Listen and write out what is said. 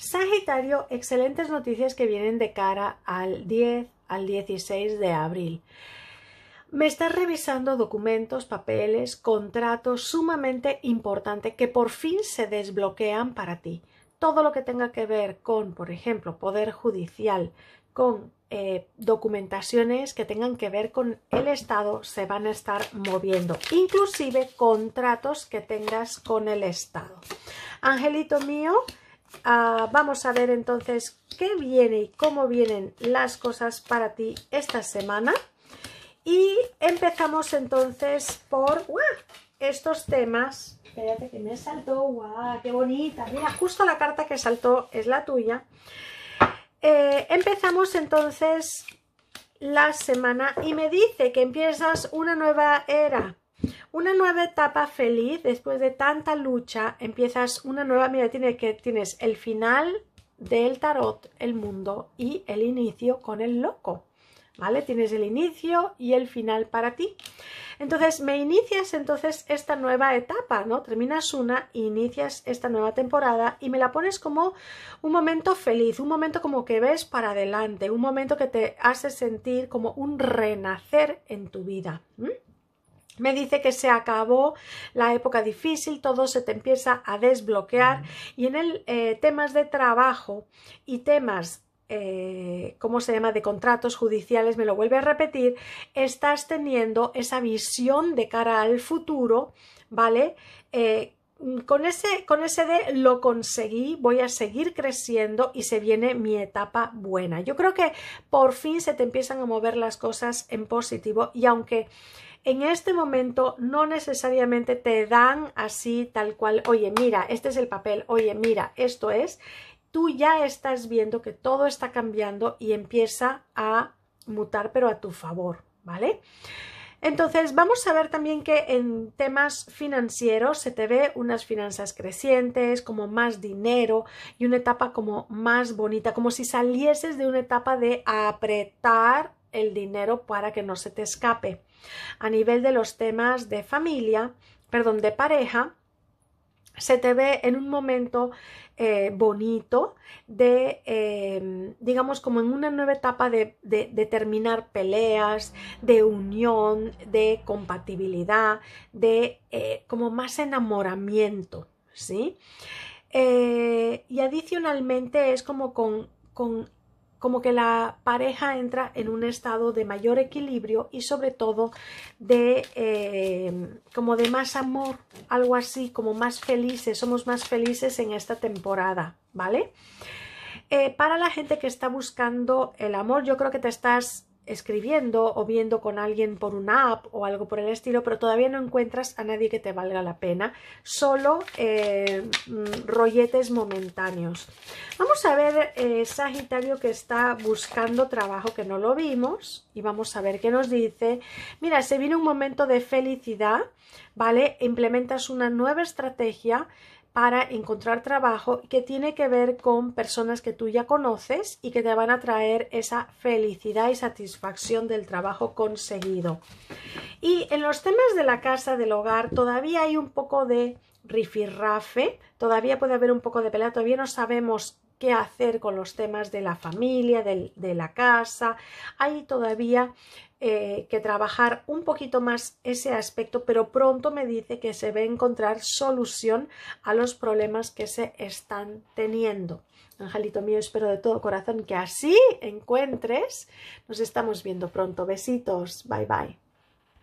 Sagitario, excelentes noticias que vienen de cara al 10 al 16 de abril. Me estás revisando documentos, papeles, contratos sumamente importantes que por fin se desbloquean para ti. Todo lo que tenga que ver con, por ejemplo, poder judicial, con eh, documentaciones que tengan que ver con el Estado se van a estar moviendo, inclusive contratos que tengas con el Estado. Angelito mío, Ah, vamos a ver entonces qué viene y cómo vienen las cosas para ti esta semana. Y empezamos entonces por estos temas. Espérate que me saltó, ¡guau! ¡Qué bonita! Mira, justo la carta que saltó es la tuya. Eh, empezamos entonces la semana y me dice que empiezas una nueva era una nueva etapa feliz después de tanta lucha, empiezas una nueva, mira, que, tienes el final del tarot, el mundo y el inicio con el loco. ¿Vale? Tienes el inicio y el final para ti. Entonces, me inicias entonces esta nueva etapa, ¿no? Terminas una, inicias esta nueva temporada y me la pones como un momento feliz, un momento como que ves para adelante, un momento que te hace sentir como un renacer en tu vida. Me dice que se acabó la época difícil, todo se te empieza a desbloquear y en el eh, temas de trabajo y temas eh, ¿cómo se llama?, de contratos judiciales, me lo vuelve a repetir, estás teniendo esa visión de cara al futuro, ¿vale? Eh, con ese, con ese de lo conseguí, voy a seguir creciendo y se viene mi etapa buena. Yo creo que por fin se te empiezan a mover las cosas en positivo y aunque en este momento no necesariamente te dan así tal cual, oye, mira, este es el papel, oye, mira, esto es, tú ya estás viendo que todo está cambiando y empieza a mutar pero a tu favor, ¿vale? Entonces, vamos a ver también que en temas financieros se te ve unas finanzas crecientes, como más dinero y una etapa como más bonita, como si salieses de una etapa de apretar el dinero para que no se te escape. A nivel de los temas de familia, perdón, de pareja, se te ve en un momento eh, bonito de, em, digamos, como en una nueva etapa de, de, terminar peleas, de unión, de compatibilidad, de eh, como más enamoramiento, ¿sí? Eh, y adicionalmente es como con, con como que la pareja entra en un estado de mayor equilibrio y sobre todo de eh, como de más amor, algo así, como más felices, somos más felices en esta temporada, ¿vale? Eh, para la gente que está buscando el amor, yo creo que te estás escribiendo o viendo con alguien por una app o algo por el estilo, pero todavía no encuentras a nadie que te valga la pena, solo eh, mm, rolletes momentáneos. Vamos a ver eh, Sagitario que está buscando trabajo que no lo vimos y vamos a ver qué nos dice. Mira, se viene un momento de felicidad, ¿vale? Implementas una nueva estrategia para encontrar trabajo que tiene que ver con personas que tú ya conoces y que te van a traer esa felicidad y satisfacción del trabajo conseguido. Y en los temas de la casa, del hogar, todavía hay un poco de rifirrafe, todavía puede haber un poco de pelea, todavía no sabemos qué hacer con los temas de la familia, de, de la casa. Hay todavía eh, que trabajar un poquito más ese aspecto, pero pronto me dice que se va a encontrar solución a los problemas que se están teniendo. Angelito mío, espero de todo corazón que así encuentres. Nos estamos viendo pronto. Besitos. Bye bye.